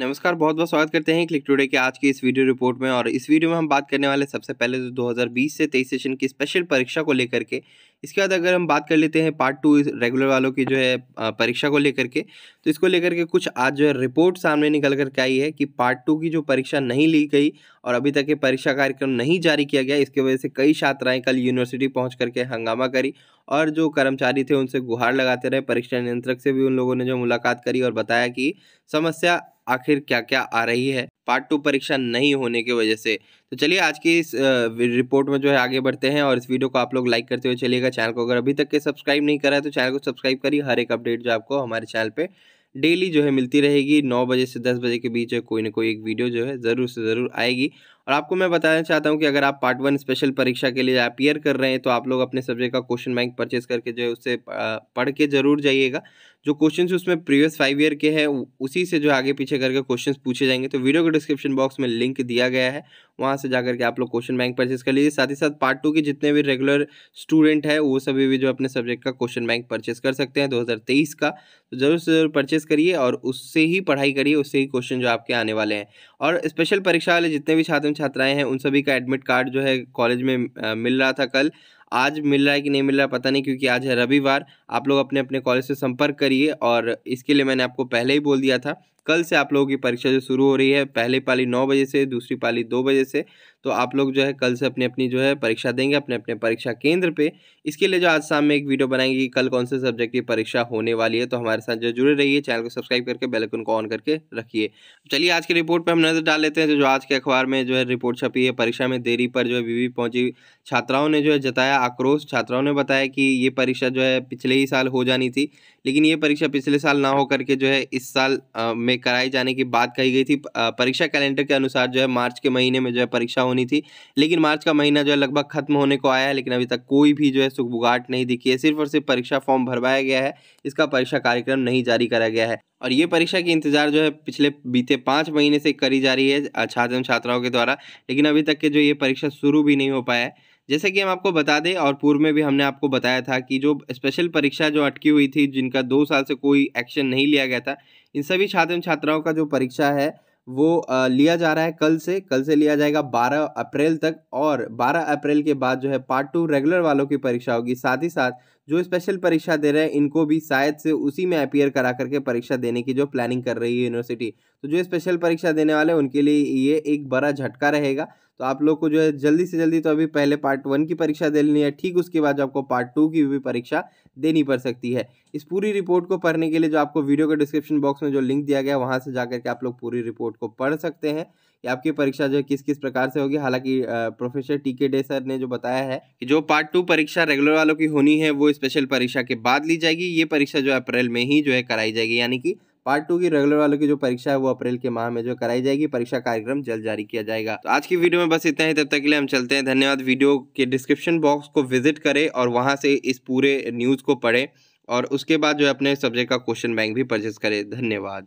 नमस्कार बहुत बहुत स्वागत करते हैं क्लिक टुडे के आज की इस वीडियो रिपोर्ट में और इस वीडियो में हम बात करने वाले सबसे पहले तो 2020 से 23 सेशन की स्पेशल परीक्षा को लेकर के इसके बाद अगर हम बात कर लेते हैं पार्ट टू रेगुलर वालों की जो है परीक्षा को लेकर के तो इसको लेकर के कुछ आज जो है रिपोर्ट सामने निकल करके आई है कि पार्ट टू की जो परीक्षा नहीं ली गई और अभी तक ये परीक्षा कार्यक्रम नहीं जारी किया गया इसकी वजह से कई छात्राएँ कल यूनिवर्सिटी पहुँच करके हंगामा करी और जो कर्मचारी थे उनसे गुहार लगाते रहे परीक्षा नियंत्रक से भी उन लोगों ने जो मुलाकात करी और बताया कि समस्या आखिर क्या क्या आ रही है पार्ट टू परीक्षा नहीं होने की वजह से तो चलिए आज की इस रिपोर्ट में जो है आगे बढ़ते हैं और इस वीडियो को आप लोग लाइक करते हुए चलिएगा चैनल को अगर अभी तक के सब्सक्राइब नहीं करा है तो चैनल को सब्सक्राइब करिए हर एक अपडेट जो आपको हमारे चैनल पर डेली जो है मिलती रहेगी नौ बजे से दस बजे के बीच कोई ना कोई एक वीडियो जो है ज़रूर से ज़रूर आएगी और आपको मैं बताना चाहता हूँ कि अगर आप पार्ट वन स्पेशल परीक्षा के लिए अपियर कर रहे हैं तो आप लोग अपने सब्जेक्ट का क्वेश्चन बैंक परचेज करके जो है उससे पढ़ के जरूर जाइएगा जो क्वेश्चन उसमें प्रीवियस फाइव ईयर के हैं उसी से जो आगे पीछे करके क्वेश्चन पूछे जाएंगे तो वीडियो के डिस्क्रिप्शन बॉक्स में लिंक दिया गया है वहाँ से जाकर के आप लोग क्वेश्चन बैंक परचेज कर लीजिए साथ ही साथ पार्ट टू के जितने भी रेगुलर स्टूडेंट है वो सभी भी जो अपने सब्जेक्ट का क्वेश्चन बैंक परचेज कर सकते हैं दो का तो जरूर से जरूर परचेज करिए और उससे ही पढ़ाई करिए उससे ही क्वेश्चन जो आपके आने वाले हैं और स्पेशल परीक्षा वाले जितने भी छात्र छात्र छात्राएं हैं उन सभी का एडमिट कार्ड जो है कॉलेज में मिल रहा था कल आज मिल रहा है कि नहीं मिल रहा पता नहीं क्योंकि आज है रविवार आप लोग अपने अपने कॉलेज से संपर्क करिए और इसके लिए मैंने आपको पहले ही बोल दिया था कल से आप लोगों की परीक्षा जो शुरू हो रही है पहली पाली नौ बजे से दूसरी पाली दो बजे से तो आप लोग जो है कल से अपनी अपनी जो है परीक्षा देंगे अपने अपने परीक्षा केंद्र पे इसके लिए जो आज शाम में एक वीडियो बनाएंगे कि कल कौन से सब्जेक्ट की परीक्षा होने वाली है तो हमारे साथ जो जुड़े रहिए चैनल को सब्सक्राइब करके बेलकन को ऑन करके रखिए चलिए आज की रिपोर्ट पर हम नज़र डाल लेते हैं जो आज के अखबार में जो है रिपोर्ट छपी है परीक्षा में देरी पर जो है वीवी पहुंची छात्राओं ने जो है जताया आक्रोश छात्राओं ने बताया कि ये परीक्षा जो है पिछले ही साल हो जानी थी लेकिन ये परीक्षा पिछले साल ना होकर के जो है इस साल में कराई जाने की बात कही गई थी परीक्षा कैलेंडर के अनुसार जो है मार्च के महीने में जो है परीक्षा होनी थी लेकिन मार्च का महीना जो है लगभग खत्म होने को आया है लेकिन अभी तक कोई भी जो है सुखबुगाट नहीं दिखी है सिर्फ और सिर्फ परीक्षा फॉर्म भरवाया गया है इसका परीक्षा कार्यक्रम नहीं जारी करा गया है और ये परीक्षा की इंतजार जो है पिछले बीते पाँच महीने से करी जा रही है छात्र एवं छात्राओं के द्वारा लेकिन अभी तक के जो ये परीक्षा शुरू भी नहीं हो पाया है जैसे कि हम आपको बता दें और पूर्व में भी हमने आपको बताया था कि जो स्पेशल परीक्षा जो अटकी हुई थी जिनका दो साल से कोई एक्शन नहीं लिया गया था इन सभी छात्र छात्राओं का जो परीक्षा है वो लिया जा रहा है कल से कल से लिया जाएगा 12 अप्रैल तक और 12 अप्रैल के बाद जो है पार्ट टू रेगुलर वालों की परीक्षा होगी साथ ही साथ जो स्पेशल परीक्षा दे रहे हैं इनको भी शायद से उसी में अपीयर करा करके परीक्षा देने की जो प्लानिंग कर रही है यूनिवर्सिटी तो जो स्पेशल परीक्षा देने वाले उनके लिए ये एक बड़ा झटका रहेगा तो आप लोग को जो है जल्दी से जल्दी तो अभी पहले पार्ट वन की परीक्षा देनी है ठीक उसके बाद जो आपको पार्ट टू की भी परीक्षा देनी पड़ सकती है इस पूरी रिपोर्ट को पढ़ने के लिए जो आपको वीडियो के डिस्क्रिप्शन बॉक्स में जो लिंक दिया गया है वहाँ से जा करके आप लोग पूरी रिपोर्ट को पढ़ सकते हैं कि आपकी परीक्षा जो है किस किस प्रकार से होगी हालांकि professor T K De sir ने जो बताया है कि जो पार्ट टू परीक्षा रेगुलर वालों की होनी है वो स्पेशल परीक्षा के बाद ली जाएगी ये परीक्षा जो है अप्रैल में ही जो है कराई जाएगी यानी कि पार्ट टू की रेगुलर वालों की जो परीक्षा है वो अप्रैल के माह में जो कराई जाएगी परीक्षा कार्यक्रम जल्द जारी किया जाएगा तो आज की वीडियो में बस इतना ही तब तक के लिए हम चलते हैं धन्यवाद वीडियो के डिस्क्रिप्शन बॉक्स को विजिट करें और वहाँ से इस पूरे न्यूज़ को पढ़ें और उसके बाद जो है अपने सब्जेक्ट का क्वेश्चन बैंक भी परचेज करें धन्यवाद